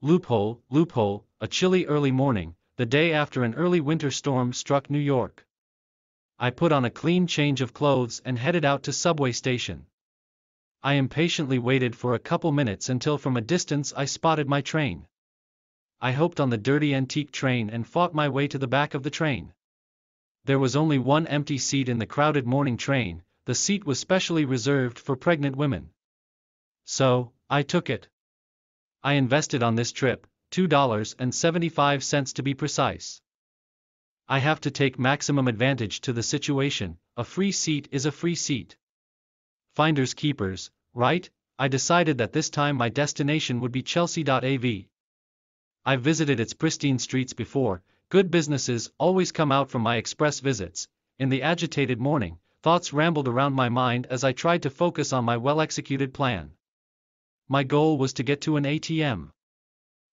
Loophole, loophole, a chilly early morning, the day after an early winter storm struck New York. I put on a clean change of clothes and headed out to subway station. I impatiently waited for a couple minutes until from a distance I spotted my train. I hopped on the dirty antique train and fought my way to the back of the train. There was only one empty seat in the crowded morning train, the seat was specially reserved for pregnant women. So, I took it. I invested on this trip, $2.75 to be precise. I have to take maximum advantage to the situation, a free seat is a free seat. Finders keepers, right? I decided that this time my destination would be Chelsea.av. I visited its pristine streets before, good businesses always come out from my express visits. In the agitated morning, thoughts rambled around my mind as I tried to focus on my well executed plan my goal was to get to an ATM.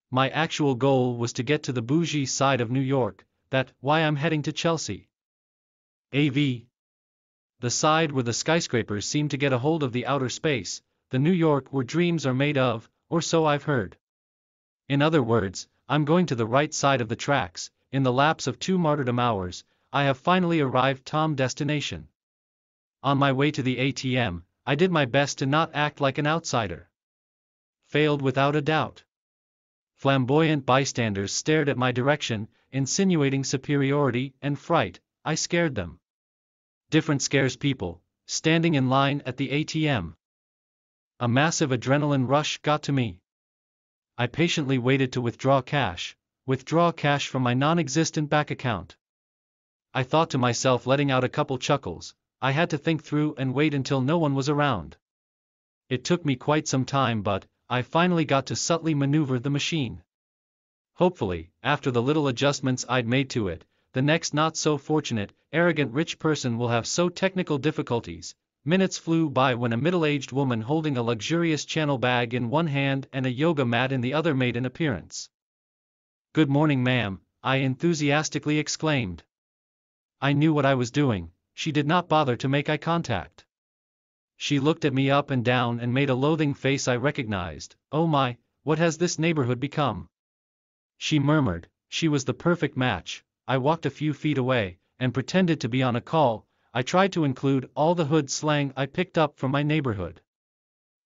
My actual goal was to get to the bougie side of New York, that why I'm heading to Chelsea. AV. The side where the skyscrapers seem to get a hold of the outer space, the New York where dreams are made of, or so I've heard. In other words, I'm going to the right side of the tracks, in the lapse of two martyrdom hours, I have finally arrived Tom destination. On my way to the ATM, I did my best to not act like an outsider failed without a doubt. Flamboyant bystanders stared at my direction, insinuating superiority and fright, I scared them. Different scares people, standing in line at the ATM. A massive adrenaline rush got to me. I patiently waited to withdraw cash, withdraw cash from my non existent back account. I thought to myself, letting out a couple chuckles, I had to think through and wait until no one was around. It took me quite some time, but, I finally got to subtly maneuver the machine. Hopefully, after the little adjustments I'd made to it, the next not so fortunate, arrogant rich person will have so technical difficulties. Minutes flew by when a middle aged woman holding a luxurious channel bag in one hand and a yoga mat in the other made an appearance. Good morning, ma'am, I enthusiastically exclaimed. I knew what I was doing, she did not bother to make eye contact. She looked at me up and down and made a loathing face I recognized, oh my, what has this neighborhood become? She murmured, she was the perfect match, I walked a few feet away, and pretended to be on a call, I tried to include all the hood slang I picked up from my neighborhood.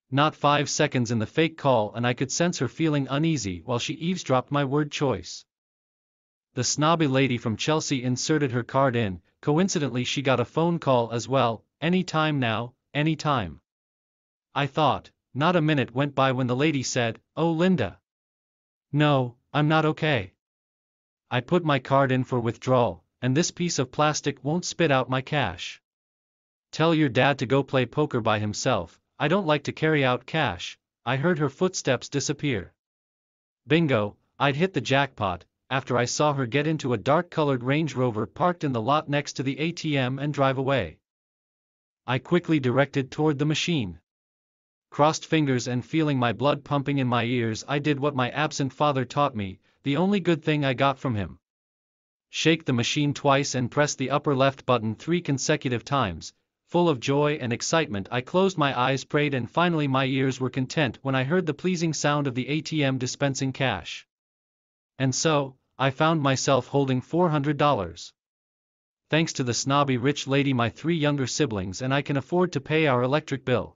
Not five seconds in the fake call and I could sense her feeling uneasy while she eavesdropped my word choice. The snobby lady from Chelsea inserted her card in, coincidentally she got a phone call as well, any time now, any time. I thought, not a minute went by when the lady said, Oh Linda. No, I'm not okay. I put my card in for withdrawal, and this piece of plastic won't spit out my cash. Tell your dad to go play poker by himself, I don't like to carry out cash, I heard her footsteps disappear. Bingo, I'd hit the jackpot, after I saw her get into a dark-colored Range Rover parked in the lot next to the ATM and drive away. I quickly directed toward the machine. Crossed fingers and feeling my blood pumping in my ears I did what my absent father taught me, the only good thing I got from him. Shake the machine twice and press the upper left button three consecutive times, full of joy and excitement I closed my eyes prayed and finally my ears were content when I heard the pleasing sound of the ATM dispensing cash. And so, I found myself holding $400 thanks to the snobby rich lady my three younger siblings and I can afford to pay our electric bill.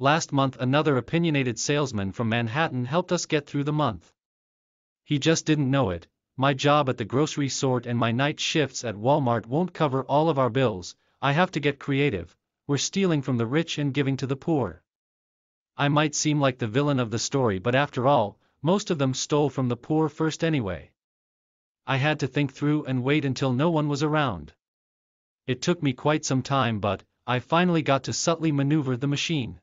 Last month another opinionated salesman from Manhattan helped us get through the month. He just didn't know it, my job at the grocery store and my night shifts at Walmart won't cover all of our bills, I have to get creative, we're stealing from the rich and giving to the poor. I might seem like the villain of the story but after all, most of them stole from the poor first anyway. I had to think through and wait until no one was around. It took me quite some time but, I finally got to subtly maneuver the machine.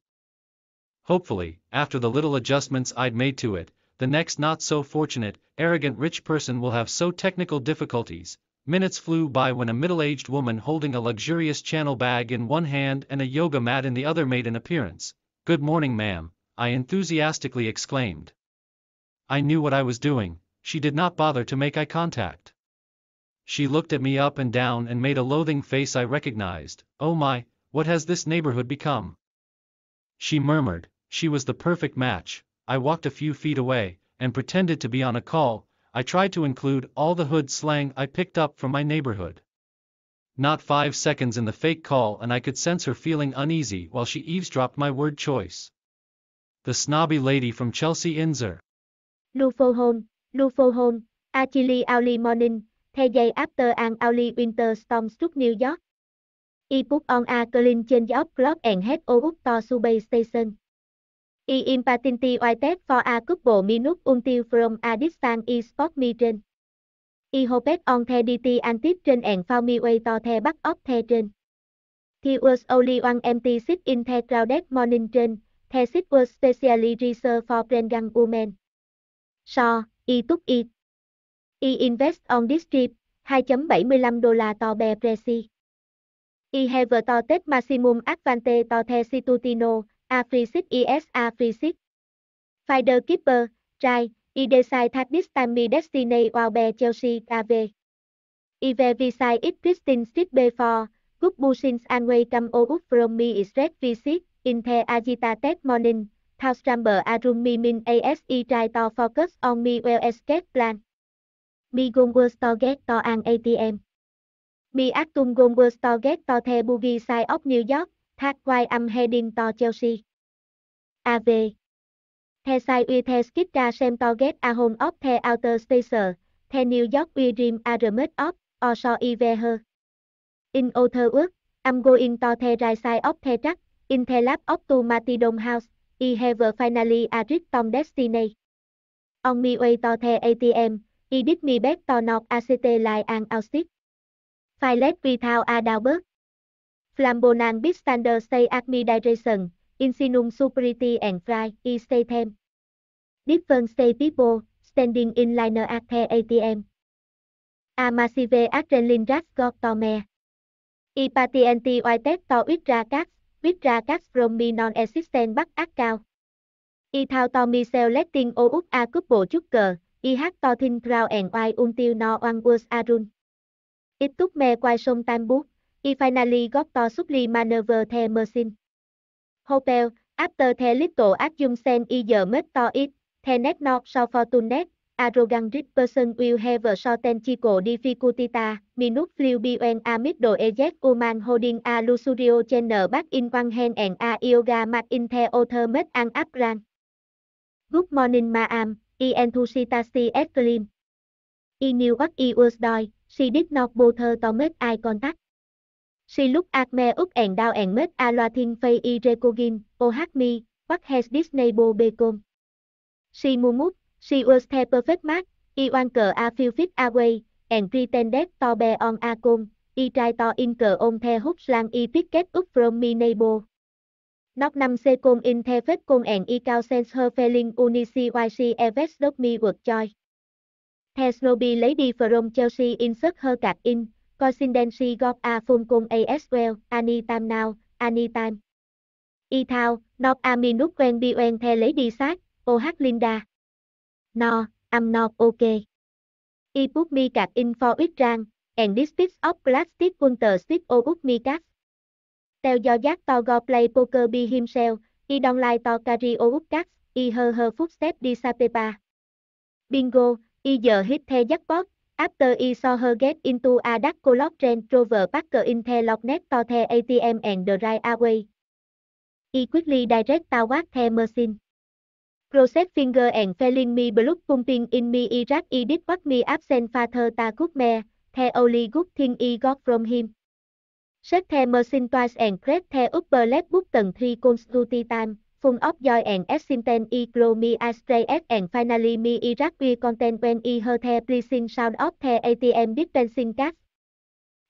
Hopefully, after the little adjustments I'd made to it, the next not so fortunate, arrogant rich person will have so technical difficulties. Minutes flew by when a middle aged woman holding a luxurious channel bag in one hand and a yoga mat in the other made an appearance. Good morning, ma'am, I enthusiastically exclaimed. I knew what I was doing, she did not bother to make eye contact. She looked at me up and down and made a loathing face I recognized, oh my, what has this neighborhood become? She murmured, she was the perfect match, I walked a few feet away, and pretended to be on a call, I tried to include all the hood slang I picked up from my neighborhood. Not five seconds in the fake call and I could sense her feeling uneasy while she eavesdropped my word choice. The snobby lady from Chelsea Inzer. home. Lufohon, Achille Early Morning, The Day After an Early Winter Storm Struck New York. E-book on a clean change of clock and head out to subway station. E impatient waited for a couple minutes until from a distance e spot me train. I hope on the DT antip train and found me way to the back of the train. The was only one empty seat in the crowded morning train. The seat was specially reserved for pregnant women. So, E-Túc E. E-Invest on Distrib, 2.75 đô la to be presi. E have to take maximum advantage to the situtino, Afrisit ES Afrisit. Finder Keeper, Try, E decide that this time me destiny while be Chelsea KV. E verify it Christine Street B4, Good Bushins and Way come out from me is red visit, in the agitated morning. House Chamber Arumi Min ASI Try To Focus On Me Well Escape Plan Mi Gong World Store Get To An ATM Mi Actum Gong World Store Get To The Boogie Side of New York Thác Quai Am Heading To Chelsea AV The Side We The Skip Ra Sem To Get A Home Of The Outer Spacer The New York We Dream Aramet Of or so Her In other Work I'm going to the right side of the track, in the lab of to Matidom House. I have finally arrived Tom Destiny. On my way to the ATM, I did my best to not ACT like an autistic. Filet without Adalbert. Flambonan Bistander say at me direction, insinum superity and fly. I stay them. Different stay people, standing in line at the ATM. A massive adrenaline rush got to me. I patiently waited to ra các biết ra các Spromi non existent bắt ác cao. Y thao to mi seo letting o út a cúp bộ chút cờ, y hát to thin crowd and why until um no one was arun. Ít túc me quay sông tam bút, y finally got to supply maneuver the mersin. Hotel, after the little adjunct sen y giờ met to it, the net not so fortunate, Arrogant rich person will have a potential difficulty minus flew bn a middle eject woman holding a luxurio channel back in one hand and a yoga mat in the ultimate an upgrade. Good morning ma'am, I enthusiastic exclaim. I knew what I was doing, she did not bother to make eye contact. She looked at me up and down and made a laughing face I recognized, oh me, what has this neighbor become? She murmured, She was the perfect match, I want a few fit away, and pretended to be on a cone, I try to in ink on the hook slang I picket up from my neighbor. năm 5 second in the phết côn and I cao sense her feeling unisi YC evest dot me work joy. The Snoopy lấy đi from Chelsea insert her cạc in, coincidency got a phone côn as well, anytime now, anytime. I thao, not a minute quen bi quen the lấy đi sát, oh Linda no, I'm not ok. I put me cat in for it rang, and this piece of plastic winter stick oh, out me cat. teo do giác to go play poker by himself, I don't like to carry out cat, I hear her footstep disappear. Bingo, I giờ hit the jackpot, after I saw her get into a dark colored Range Rover Parker in the lock net to the ATM and the away. I quickly direct to toward the machine. Rosette Finger and Feeling Me Blood Pumping in Me Iraq Edit What Me Absent Father Ta Cook Me, The Only Good Thing I Got From Him. Set The Mersin Twice and Crest The Upper Left Book Tầng 3 Constituti Time, Full of Joy and Existence I Grow Me Astray and Finally Me Iraq We Content When I Heard The Pleasing Sound of The ATM Dispensing Cast.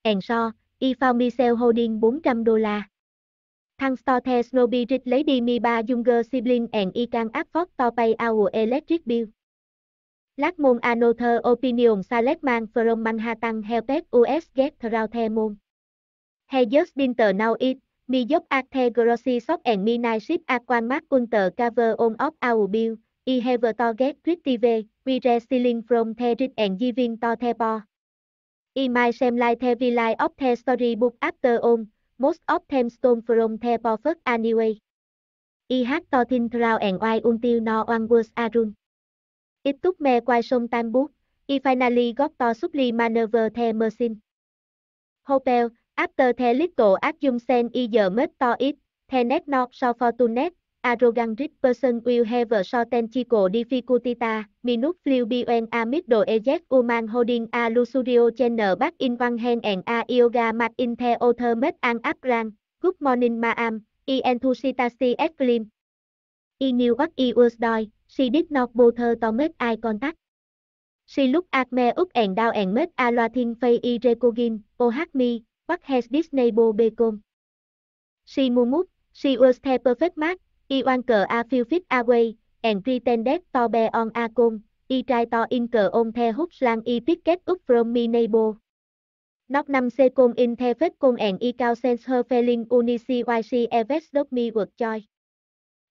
And so, I found sell holding 400 đô la. Thăng Store Snowy Rich Lady Mi Ba Junger Sibling and can Afford To Pay Our Electric Bill. Lát môn Another Opinion Selectman From Manhattan Helped US Get Through The Moon. He just dinter now it, mi giúp Athe Grossi Shop and Midnight Ship Aquamark Unter Cover On Of Our Bill, I Have To Get Rich TV, We Resilient From The Rich and Giving To The Poor. I might seem like the like of the story book after all, most of them stone from the perfect anyway. I had to think through and why until no one was around. It took me quite some time but I finally got to supply maneuver the machine. Hotel, after the little adjustment I giờ made to it, the net not so fortunate, arrogant rich person will have a potential difficulty minus flew bn a middle eject human holding a luxurio channel back in one hand and a yoga mat in the other met an upgrand. Good morning ma'am, e enthusiastic exclaim. E knew what e was doing, she did not bother to make eye contact. She look at me up and down and made a laughing face e recogin, oh me, what has this neighbor become? She mumut, she was the perfect match, oan cờ a Philfit Away, and pretended to be on a con, I try to in cờ on the hút slang I picket up from my neighbor. năm c second in the phết côn and I cao sense her feeling unici YC evest dot me work joy.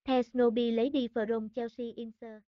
The Snoopy lấy đi from Chelsea Inter.